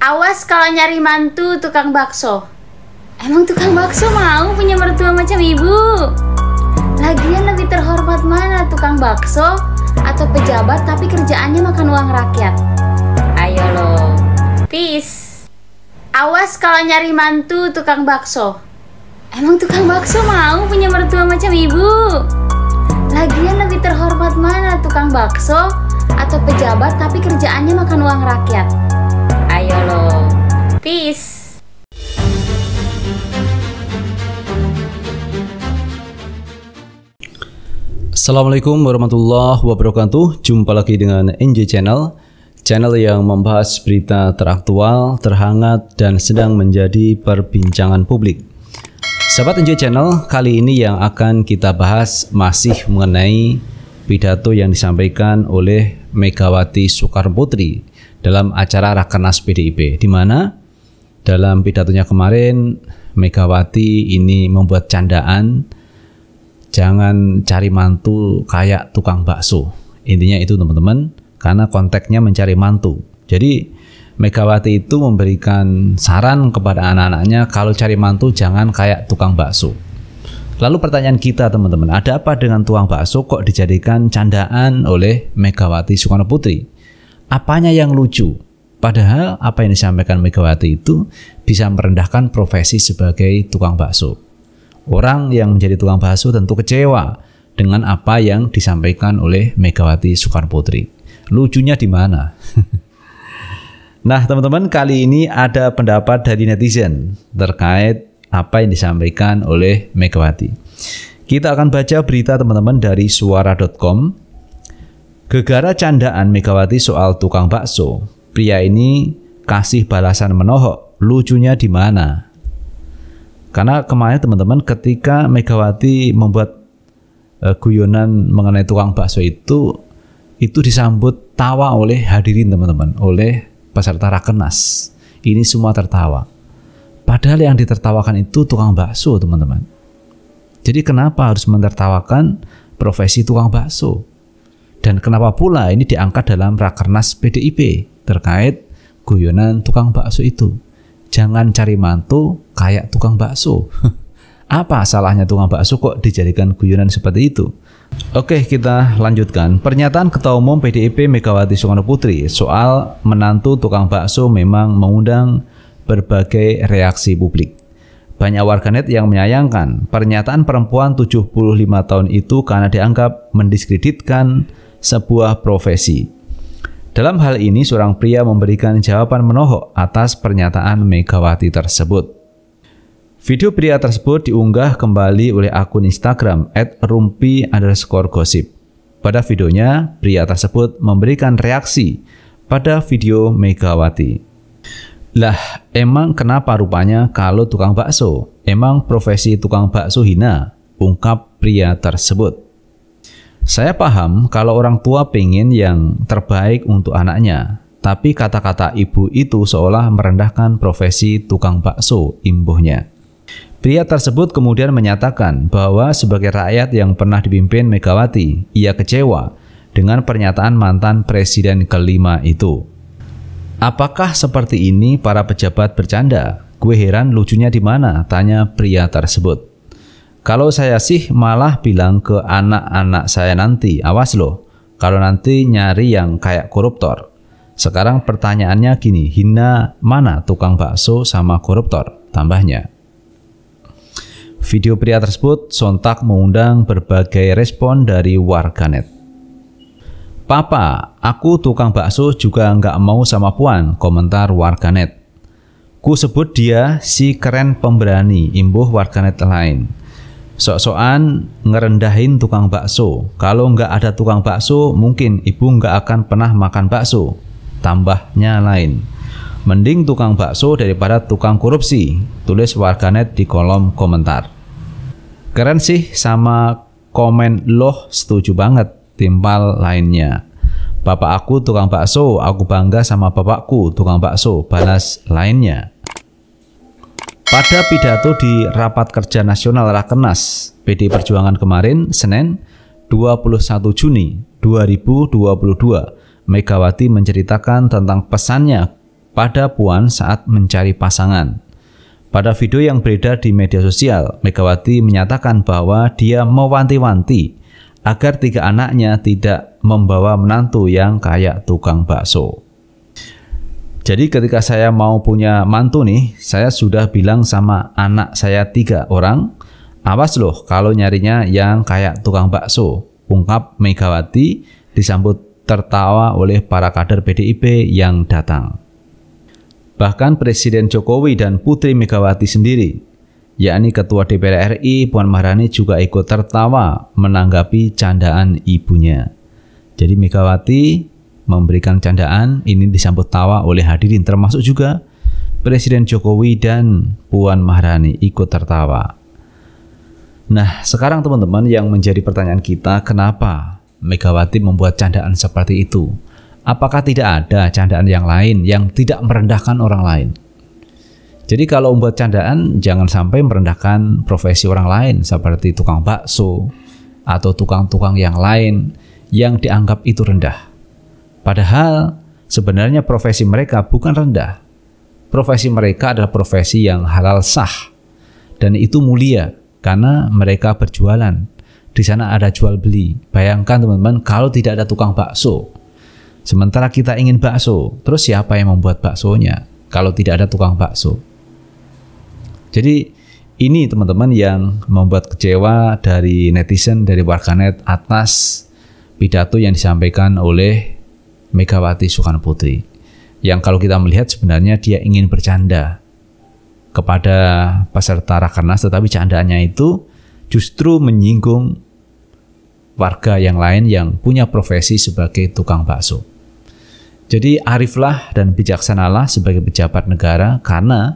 Awas kalau nyari mantu tukang bakso. Emang tukang bakso mau punya mertua macam ibu? Lagian lebih terhormat mana tukang bakso atau pejabat tapi kerjaannya makan uang rakyat? Ayo lo, peace. Awas kalau nyari mantu tukang bakso. Emang tukang bakso mau punya mertua macam ibu? Lagian lebih terhormat mana tukang bakso atau pejabat tapi kerjaannya makan uang rakyat? Peace. Assalamualaikum warahmatullahi wabarakatuh. Jumpa lagi dengan NJ Channel, channel yang membahas berita teraktual, terhangat, dan sedang menjadi perbincangan publik. Sahabat NJ Channel, kali ini yang akan kita bahas masih mengenai pidato yang disampaikan oleh Megawati Soekarnoputri dalam acara Rakernas PDIP, di mana dalam pidatonya kemarin, Megawati ini membuat candaan, jangan cari mantu kayak tukang bakso. Intinya itu teman-teman, karena konteksnya mencari mantu. Jadi Megawati itu memberikan saran kepada anak-anaknya kalau cari mantu jangan kayak tukang bakso. Lalu pertanyaan kita teman-teman, ada apa dengan tukang bakso kok dijadikan candaan oleh Megawati Soekarno Putri? Apanya yang lucu? Padahal apa yang disampaikan Megawati itu bisa merendahkan profesi sebagai tukang bakso. Orang yang menjadi tukang bakso tentu kecewa dengan apa yang disampaikan oleh Megawati Soekarnoputri. Lucunya di mana? nah, teman-teman, kali ini ada pendapat dari netizen terkait apa yang disampaikan oleh Megawati. Kita akan baca berita teman-teman dari suara.com. Gegara candaan Megawati soal tukang bakso, pria ini kasih balasan menohok. Lucunya di mana? Karena kemarin teman-teman ketika Megawati membuat uh, guyonan mengenai tukang bakso itu itu disambut tawa oleh hadirin teman-teman, oleh peserta rakenas. Ini semua tertawa. Padahal yang ditertawakan itu tukang bakso, teman-teman. Jadi kenapa harus menertawakan profesi tukang bakso? Dan kenapa pula ini diangkat dalam rakernas PDIP? terkait guyonan tukang bakso itu. Jangan cari mantu kayak tukang bakso. Apa salahnya tukang bakso kok dijadikan guyonan seperti itu? Oke, kita lanjutkan. Pernyataan Ketua Umum PDIP Megawati Soekarno Putri soal menantu tukang bakso memang mengundang berbagai reaksi publik. Banyak warganet yang menyayangkan pernyataan perempuan 75 tahun itu karena dianggap mendiskreditkan sebuah profesi. Dalam hal ini, seorang pria memberikan jawaban menohok atas pernyataan Megawati tersebut. Video pria tersebut diunggah kembali oleh akun Instagram @rumpi underscore gosip. Pada videonya, pria tersebut memberikan reaksi pada video Megawati. Lah, emang kenapa rupanya kalau tukang bakso? Emang profesi tukang bakso hina? Ungkap pria tersebut. Saya paham kalau orang tua pengen yang terbaik untuk anaknya, tapi kata-kata ibu itu seolah merendahkan profesi tukang bakso imbuhnya. Pria tersebut kemudian menyatakan bahwa sebagai rakyat yang pernah dipimpin Megawati, ia kecewa dengan pernyataan mantan presiden kelima itu. Apakah seperti ini para pejabat bercanda? Gue heran lucunya di mana, tanya pria tersebut. Kalau saya sih malah bilang ke anak-anak saya nanti, awas loh, kalau nanti nyari yang kayak koruptor. Sekarang pertanyaannya gini, hina mana tukang bakso sama koruptor? Tambahnya. Video pria tersebut sontak mengundang berbagai respon dari warganet. Papa, aku tukang bakso juga nggak mau sama Puan, komentar warganet. Ku sebut dia si keren pemberani, imbuh warganet lain sok-sokan ngerendahin tukang bakso. Kalau nggak ada tukang bakso, mungkin ibu nggak akan pernah makan bakso. Tambahnya lain. Mending tukang bakso daripada tukang korupsi, tulis warganet di kolom komentar. Keren sih sama komen loh setuju banget, Timbal lainnya. Bapak aku tukang bakso, aku bangga sama bapakku tukang bakso, balas lainnya. Pada pidato di Rapat Kerja Nasional Rakenas PD Perjuangan kemarin, Senin 21 Juni 2022, Megawati menceritakan tentang pesannya pada Puan saat mencari pasangan. Pada video yang beredar di media sosial, Megawati menyatakan bahwa dia mewanti-wanti agar tiga anaknya tidak membawa menantu yang kayak tukang bakso. Jadi ketika saya mau punya mantu nih, saya sudah bilang sama anak saya tiga orang, awas loh kalau nyarinya yang kayak tukang bakso, ungkap Megawati disambut tertawa oleh para kader PDIP yang datang. Bahkan Presiden Jokowi dan Putri Megawati sendiri, yakni Ketua DPR RI Puan Maharani juga ikut tertawa menanggapi candaan ibunya. Jadi Megawati memberikan candaan ini disambut tawa oleh hadirin termasuk juga Presiden Jokowi dan Puan Maharani ikut tertawa. Nah, sekarang teman-teman yang menjadi pertanyaan kita, kenapa Megawati membuat candaan seperti itu? Apakah tidak ada candaan yang lain yang tidak merendahkan orang lain? Jadi kalau membuat candaan jangan sampai merendahkan profesi orang lain seperti tukang bakso atau tukang-tukang yang lain yang dianggap itu rendah. Padahal sebenarnya profesi mereka bukan rendah. Profesi mereka adalah profesi yang halal sah dan itu mulia karena mereka berjualan. Di sana ada jual beli. Bayangkan teman-teman kalau tidak ada tukang bakso. Sementara kita ingin bakso, terus siapa yang membuat baksonya kalau tidak ada tukang bakso? Jadi ini teman-teman yang membuat kecewa dari netizen, dari warganet atas pidato yang disampaikan oleh Megawati Soekarno Putri yang kalau kita melihat sebenarnya dia ingin bercanda kepada peserta rakernas tetapi candaannya itu justru menyinggung warga yang lain yang punya profesi sebagai tukang bakso. Jadi ariflah dan bijaksanalah sebagai pejabat negara karena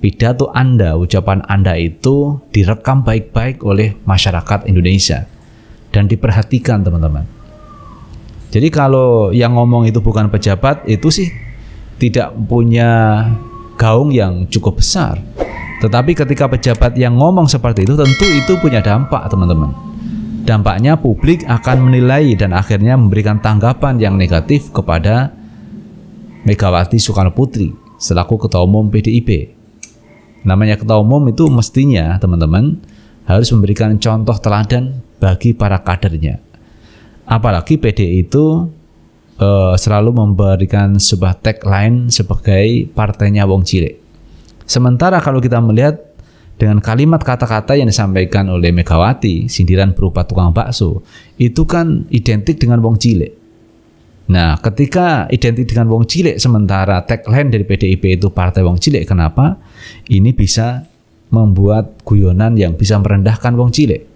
pidato Anda, ucapan Anda itu direkam baik-baik oleh masyarakat Indonesia dan diperhatikan teman-teman jadi kalau yang ngomong itu bukan pejabat itu sih tidak punya gaung yang cukup besar. Tetapi ketika pejabat yang ngomong seperti itu tentu itu punya dampak teman-teman. Dampaknya publik akan menilai dan akhirnya memberikan tanggapan yang negatif kepada Megawati Soekarno Putri selaku Ketua Umum PDIP. Namanya Ketua Umum itu mestinya teman-teman harus memberikan contoh teladan bagi para kadernya. Apalagi PD itu uh, selalu memberikan sebuah tagline sebagai partainya wong cilik. Sementara kalau kita melihat dengan kalimat kata-kata yang disampaikan oleh Megawati, sindiran berupa tukang bakso, itu kan identik dengan wong cilik. Nah, ketika identik dengan wong cilik sementara tagline dari PDIP itu partai wong cilik, kenapa? Ini bisa membuat guyonan yang bisa merendahkan wong cilik.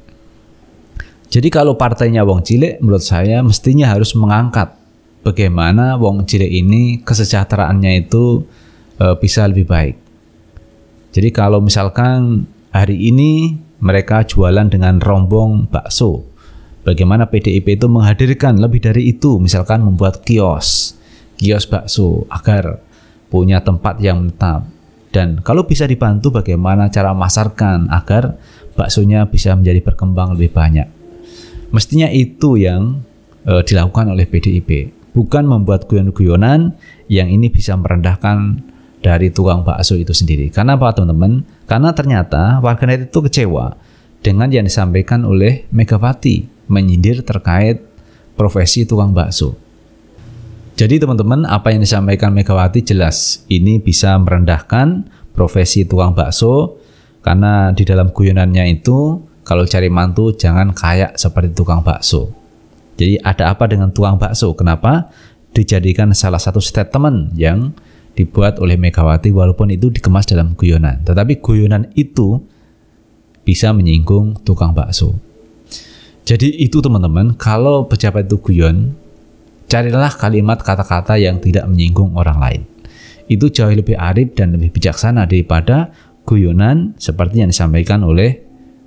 Jadi kalau partainya wong cilik menurut saya mestinya harus mengangkat bagaimana wong cilik ini kesejahteraannya itu e, bisa lebih baik. Jadi kalau misalkan hari ini mereka jualan dengan rombong bakso, bagaimana PDIP itu menghadirkan lebih dari itu, misalkan membuat kios, kios bakso agar punya tempat yang tetap. Dan kalau bisa dibantu bagaimana cara masarkan agar baksonya bisa menjadi berkembang lebih banyak. Mestinya itu yang e, dilakukan oleh PDIP, bukan membuat guyon-guyonan yang ini bisa merendahkan dari tukang bakso itu sendiri. Karena apa, teman-teman? Karena ternyata warganet itu kecewa dengan yang disampaikan oleh Megawati menyindir terkait profesi tukang bakso. Jadi teman-teman, apa yang disampaikan Megawati jelas ini bisa merendahkan profesi tukang bakso karena di dalam guyonannya itu kalau cari mantu jangan kayak seperti tukang bakso. Jadi ada apa dengan tukang bakso? Kenapa dijadikan salah satu statement yang dibuat oleh Megawati walaupun itu dikemas dalam guyonan. Tetapi guyonan itu bisa menyinggung tukang bakso. Jadi itu teman-teman, kalau pejabat itu guyon, carilah kalimat kata-kata yang tidak menyinggung orang lain. Itu jauh lebih arif dan lebih bijaksana daripada guyonan seperti yang disampaikan oleh